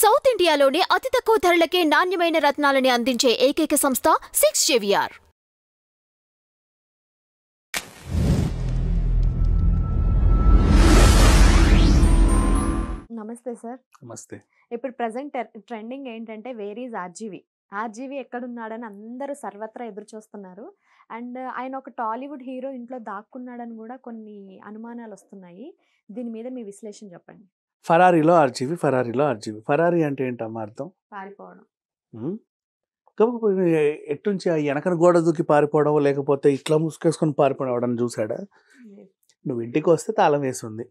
south ఇండియాలోనే అతి తక్కువ ధరలకే నాణ్యమైన రత్నాలని అందించే ఏకైక సంస్థ సిక్స్ జేవిఆర్ నమస్తే సార్ నమస్తే ఇప్పుడు ప్రజెంట్ ట్రెండింగ్ ఏంటంటే వేరీస్ ఆర్జీవి ఆర్జీవి ఎక్కడున్నాడని అందరూ సర్వత్రా ఎదురు చూస్తున్నారు అండ్ ఆయన ఒక టాలీవుడ్ హీరో ఇంట్లో దాక్కున్నాడని కూడా కొన్ని అనుమానాలు వస్తున్నాయి దీని మీద మీ విశ్లేషణ చెప్పండి ఫరారీలో ఆర్జీవి ఫరారీలో ఆర్జీవి ఫరారీ అంటే ఏంటమ్మా అర్థం పారిపోవడం ఎట్టుంచి ఆ వెనకన గోడ దూకి పారిపోవడం లేకపోతే ఇట్లా ముసుకేసుకొని పారిపోవడం చూసాడా నువ్వు ఇంటికి వస్తే తాళం వేసి ఉంది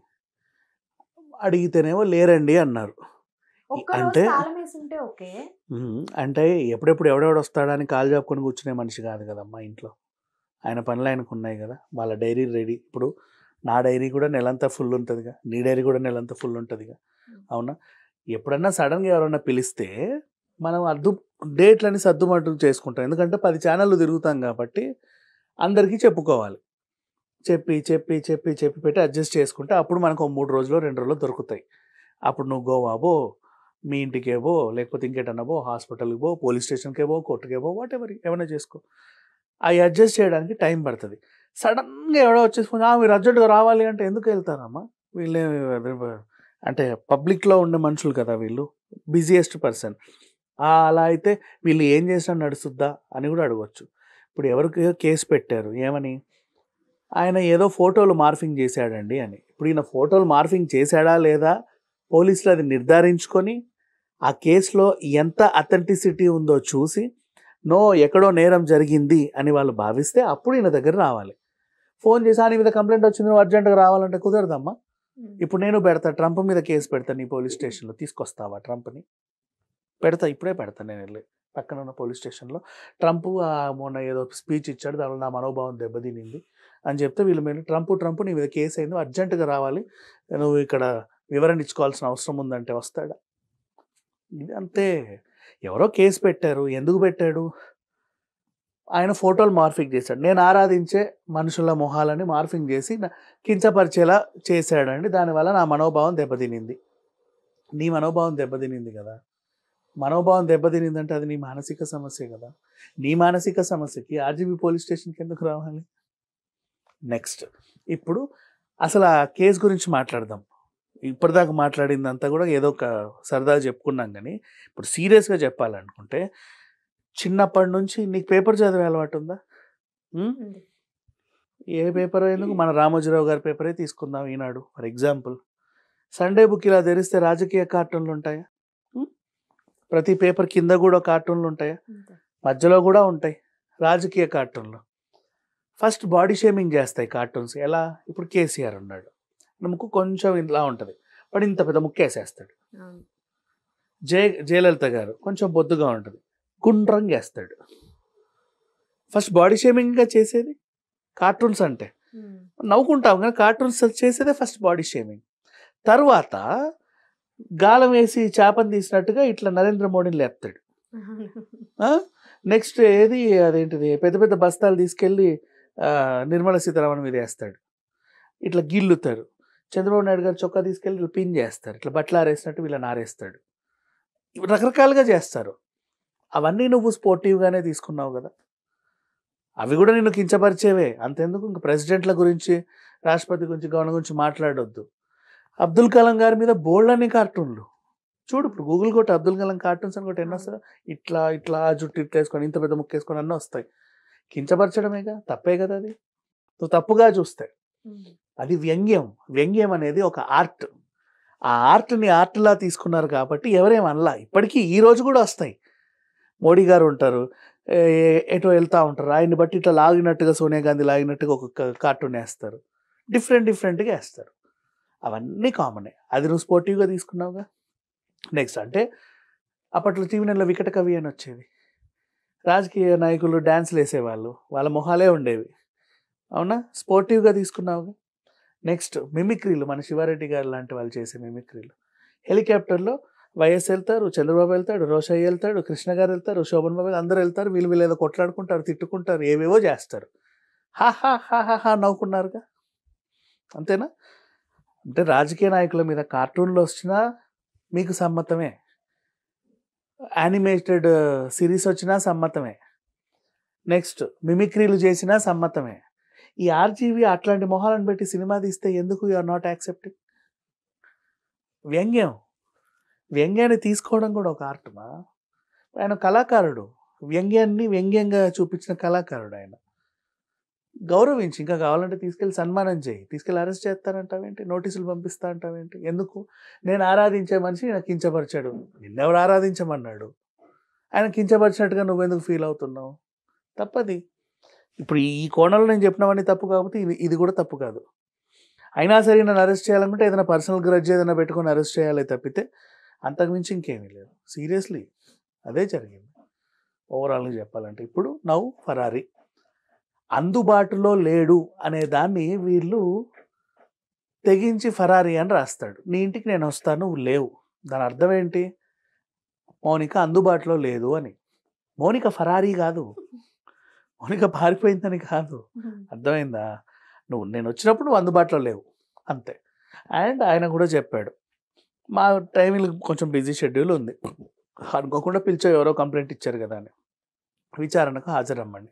అడిగితేనేమో లేరండి అన్నారు అంటే అంటే ఎప్పుడెప్పుడు ఎవడెవడు వస్తాడని కాలు చెప్పుకొని కూర్చునే మనిషి కాదు కదమ్మా ఇంట్లో ఆయన పనులు ఆయనకు ఉన్నాయి కదా వాళ్ళ డైరీ రెడీ ఇప్పుడు నా డైరీ కూడా నెలంతా ఫుల్ ఉంటుందిగా నీ డైరీ కూడా నెలంతా ఫుల్ ఉంటుందిగా అవునా ఎప్పుడన్నా సడన్గా ఎవరన్నా పిలిస్తే మనం అద్దు డేట్లని సర్దుమట్టు చేసుకుంటాం ఎందుకంటే పది ఛానళ్ళు తిరుగుతాం కాబట్టి అందరికీ చెప్పుకోవాలి చెప్పి చెప్పి చెప్పి చెప్పి పెట్టి అడ్జస్ట్ చేసుకుంటే అప్పుడు మనకు మూడు రోజులు రెండు రోజులు దొరుకుతాయి అప్పుడు నువ్వు గోవాబో మీ ఇంటికేవో లేకపోతే ఇంకేటన్నాబో హాస్పిటల్కి పో పోలీస్ స్టేషన్కేవో కోర్టుకేవో వాట్ ఏమైనా చేసుకో అవి అడ్జస్ట్ చేయడానికి టైం పడుతుంది సడన్గా ఎవడో వచ్చేసుకుని మీరు అర్జెంటుగా రావాలి అంటే ఎందుకు వెళ్తారమ్మా వీళ్ళే అంటే పబ్లిక్లో ఉండే మనుషులు కదా వీళ్ళు బిజియెస్ట్ పర్సన్ అలా అయితే వీళ్ళు ఏం చేసినా నడుస్తుందా అని కూడా అడగవచ్చు ఇప్పుడు ఎవరికి కేసు పెట్టారు ఏమని ఆయన ఏదో ఫోటోలు మార్ఫింగ్ చేశాడండి అని ఇప్పుడు ఈయన ఫోటోలు మార్ఫింగ్ చేశాడా లేదా పోలీసులు అది నిర్ధారించుకొని ఆ కేసులో ఎంత అథెంటిసిటీ ఉందో చూసి నో ఎక్కడో నేరం జరిగింది అని వాళ్ళు భావిస్తే అప్పుడు ఈయన దగ్గర రావాలి ఫోన్ చేసి నీ మీద కంప్లైంట్ వచ్చింది నువ్వు అర్జెంట్గా రావాలంటే కుదరదమ్మా ఇప్పుడు నేను పెడతా ట్రంప్ మీద కేసు పెడతా నీ పోలీస్ స్టేషన్లో తీసుకొస్తావా ట్రంప్ని పెడతా ఇప్పుడే పెడతా నేను వెళ్ళి పక్కన ఉన్న పోలీస్ స్టేషన్లో ట్రంప్ మొన్న ఏదో స్పీచ్ ఇచ్చాడు దానివల్ల నా మనోభావం దెబ్బతినింది అని చెప్తే వీళ్ళు మీరు ట్రంప్ ట్రంప్ నీ మీద కేసు అయింది అర్జెంటుగా రావాలి నువ్వు ఇక్కడ వివరణ ఇచ్చుకోవాల్సిన అవసరం ఉందంటే వస్తాడా ఇది అంతే ఎవరో కేసు పెట్టారు ఎందుకు పెట్టాడు ఆయన ఫోటోలు మార్ఫింగ్ చేశాడు నేను ఆరాధించే మనుషుల మొహాలని మార్ఫింగ్ చేసి కించపరిచేలా చేశాడండి దానివల్ల నా మనోభావం దెబ్బతినింది నీ మనోభావం దెబ్బతినింది కదా మనోభావం దెబ్బతినిందంటే అది నీ మానసిక సమస్య కదా నీ మానసిక సమస్యకి ఆర్జీబీ పోలీస్ స్టేషన్కి ఎందుకు రావాలి నెక్స్ట్ ఇప్పుడు అసలు ఆ కేసు గురించి మాట్లాడదాం ఇప్పటిదాకా మాట్లాడిందంతా కూడా ఏదో ఒక సరదాగా చెప్పుకున్నాం కానీ ఇప్పుడు సీరియస్గా చెప్పాలనుకుంటే చిన్నప్పటి నుంచి నీకు పేపర్ చదివే అలవాటు ఉందా ఏ పేపర్ ఎందుకు మన రామోజీరావు గారి పేపరే తీసుకుందాం Eenadu for example Sunday book ఇలా ధరిస్తే రాజకీయ కార్టూన్లు ఉంటాయా ప్రతి పేపర్ కింద కూడా కార్టూన్లు ఉంటాయా మధ్యలో కూడా ఉంటాయి రాజకీయ కార్టూన్లు ఫస్ట్ బాడీ షేమింగ్ చేస్తాయి కార్టూన్స్ ఎలా ఇప్పుడు కేసీఆర్ ఉన్నాడు ముక్కు కొంచెం ఇలా ఉంటుంది వాడు ఇంత పెద్ద ముక్కేసేస్తాడు జయ జయలలిత గారు కొంచెం బొద్దుగా ఉంటుంది గుండ్రంగా చేస్తాడు ఫస్ట్ బాడీ షేమింగ్గా చేసేది కార్టూన్స్ అంటే నవ్వుకుంటాం కానీ కార్టూన్స్ చేసేదే ఫస్ట్ బాడీ షేమింగ్ తర్వాత గాలం వేసి చేపను తీసినట్టుగా ఇట్లా నరేంద్ర మోడీని లేపుతాడు నెక్స్ట్ ఏది అదేంటిది పెద్ద పెద్ద బస్తాలు తీసుకెళ్ళి నిర్మల సీతారామన్ మీద వేస్తాడు ఇట్లా గిల్లుతారు చంద్రబాబు నాయుడు గారు చొక్కా తీసుకెళ్ళి పిన్ చేస్తారు ఇట్లా బట్టలు ఆరేసినట్టు వీళ్ళని ఆరేస్తాడు రకరకాలుగా చేస్తారు అవన్నీ నువ్వు స్పోర్టివ్గానే తీసుకున్నావు కదా అవి కూడా నిన్ను కించపరిచేవే అంతెందుకు ఇంక ప్రెసిడెంట్ల గురించి రాష్ట్రపతి గురించి గవర్నర్ గురించి మాట్లాడొద్దు అబ్దుల్ కలాం గారి మీద బోల్డ్ అనే కార్టూన్లు చూడు ఇప్పుడు గూగుల్ కొట్టి అబ్దుల్ కలాం కార్టూన్స్ అని కొట్టి ఎన్నో వస్తాయో ఇట్లా ఇట్లా జుట్టు ఇట్లా వేసుకొని ఇంత పెద్ద ముక్క వేసుకొని అన్నీ వస్తాయి కించపరచడమేగా తప్పే కదా అది నువ్వు తప్పుగా చూస్తాయి అది వ్యంగ్యం వ్యంగ్యం అనేది ఒక ఆర్ట్ ఆ ఆర్ట్ని ఆర్ట్లా తీసుకున్నారు కాబట్టి ఎవరేమన్లా ఇప్పటికీ ఈ రోజు కూడా వస్తాయి మోడీ గారు ఉంటారు ఎటో వెళ్తూ ఉంటారు ఆయన్ని బట్టి ఇట్లా లాగినట్టుగా సోనియా గాంధీ లాగినట్టుగా ఒక కార్టూన్ వేస్తారు డిఫరెంట్ డిఫరెంట్గా వేస్తారు అవన్నీ కామనే అది నువ్వు స్పోర్టివ్గా తీసుకున్నావుగా నెక్స్ట్ అంటే అప్పట్లో టీవీ నెలలో వికట కవి అని వచ్చేది రాజకీయ నాయకులు డ్యాన్స్లు వేసేవాళ్ళు వాళ్ళ మొహాలే ఉండేవి అవునా స్పోర్టివ్గా తీసుకున్నావుగా నెక్స్ట్ మిమిక్రీలు మన శివారెడ్డి గారు లాంటి వాళ్ళు చేసే మిమిక్రీలు హెలికాప్టర్లో వైఎస్ వెళ్తారు చంద్రబాబు వెళ్తాడు రోషయ్య వెళ్తాడు కృష్ణ గారు వెళ్తారు శోభన్ బాబు అందరూ వెళ్తారు వీళ్ళు వీళ్ళు ఏదో కొట్లాడుకుంటారు తిట్టుకుంటారు ఏవేవో చేస్తారు హా హా హా హా హా నవ్వుకున్నారుగా అంతేనా అంటే రాజకీయ నాయకుల మీద కార్టూన్లు వచ్చినా మీకు సమ్మతమే యానిమేటెడ్ సిరీస్ వచ్చినా సమ్మతమే నెక్స్ట్ మిమిక్రీలు చేసినా సమ్మతమే ఈ ఆర్జీవి అట్లాంటి మొహాలను పెట్టి సినిమా తీస్తే ఎందుకు యు ఆర్ నాట్ యాక్సెప్టింగ్ వ్యంగ్యం వ్యంగ్యాన్ని తీసుకోవడం కూడా ఒక ఆర్ట్మా ఆయన కళాకారుడు వ్యంగ్యాన్ని వ్యంగ్యంగా చూపించిన కళాకారుడు ఆయన గౌరవించి ఇంకా కావాలంటే తీసుకెళ్ళి సన్మానం చేయి తీసుకెళ్ళి అరెస్ట్ చేస్తానంటావేంటి నోటీసులు పంపిస్తా అంటావేంటి ఎందుకు నేను ఆరాధించే మనిషి నాకు కించపరిచాడు నిన్నెవరు ఆరాధించమన్నాడు ఆయన కించపరిచినట్టుగా నువ్వెందుకు ఫీల్ అవుతున్నావు తప్పది ఇప్పుడు ఈ కోణంలో నేను చెప్పినవన్నీ తప్పు కాబట్టి ఇది ఇది కూడా తప్పు కాదు అయినా సరే నన్ను అరెస్ట్ చేయాలనుకుంటే ఏదైనా పర్సనల్ గ్రజ్ ఏదైనా పెట్టుకొని అరెస్ట్ చేయాలి తప్పితే అంతకుమించి ఇంకేమీ లేదు సీరియస్లీ అదే జరిగింది ఓవరాల్గా చెప్పాలంటే ఇప్పుడు నవ్వు ఫరారీ అందుబాటులో లేడు అనే దాన్ని వీళ్ళు తెగించి ఫరారీ అని రాస్తాడు నీ ఇంటికి నేను వస్తాను లేవు దాని అర్థం ఏంటి మౌనిక అందుబాటులో లేదు అని మౌనిక ఫరారీ కాదు మౌనిక పారిపోయిందని కాదు అర్థమైందా నువ్వు నేను వచ్చినప్పుడు నువ్వు అందుబాటులో లేవు అంతే అండ్ ఆయన కూడా చెప్పాడు మా టైమింగ్ కొంచెం బిజీ షెడ్యూల్ ఉంది అనుకోకుండా పిలిచో ఎవరో కంప్లైంట్ ఇచ్చారు కదా అని విచారణకు హాజరమ్మండి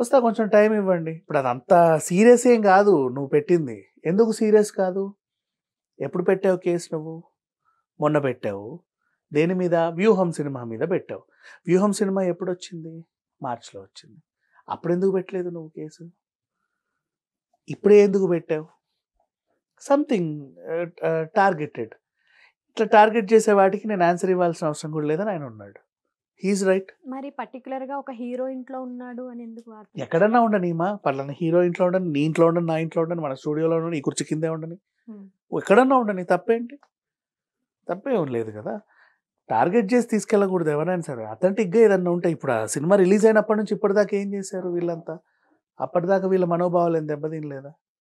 వస్తా కొంచెం టైం ఇవ్వండి ఇప్పుడు అదంతా సీరియస్ ఏం కాదు నువ్వు పెట్టింది ఎందుకు సీరియస్ కాదు ఎప్పుడు పెట్టావు కేసు నువ్వు మొన్న పెట్టావు దేని మీద వ్యూహం సినిమా మీద పెట్టావు వ్యూహం సినిమా ఎప్పుడు వచ్చింది మార్చిలో వచ్చింది అప్పుడు ఎందుకు పెట్టలేదు నువ్వు కేసు ఇప్పుడే ఎందుకు పెట్టావు సంథింగ్ టార్గెటెడ్ uh, uh, ఇట్లా టార్గెట్ చేసే వాటికి నేను ఆన్సర్ ఇవ్వాల్సిన అవసరం కూడా లేదని ఆయన ఉన్నాడు హీఈస్ రైట్ మరి పర్టికులర్ గా ఒక హీరో ఇంట్లో ఉన్నాడు అని ఎందుకు ఎక్కడన్నా ఉండని మా పలానా హీరో ఇంట్లో ఉండని నీ ఇంట్లో ఉండని నా ఇంట్లో ఉండని మన స్టూడియోలో ఉండని ఈ కుర్చీ కిందే ఉండని ఎక్కడన్నా ఉండని తప్పేంటి తప్పేం లేదు కదా టార్గెట్ చేసి తీసుకెళ్ళకూడదు ఎవరైనా సరే అథెంటిక్గా ఏదన్నా ఉంటే ఇప్పుడు ఆ సినిమా రిలీజ్ అయినప్పటి నుంచి ఇప్పటిదాకా ఏం చేశారు వీళ్ళంతా అప్పటిదాకా వీళ్ళ మనోభావాలు ఏం దెబ్బతినలేదా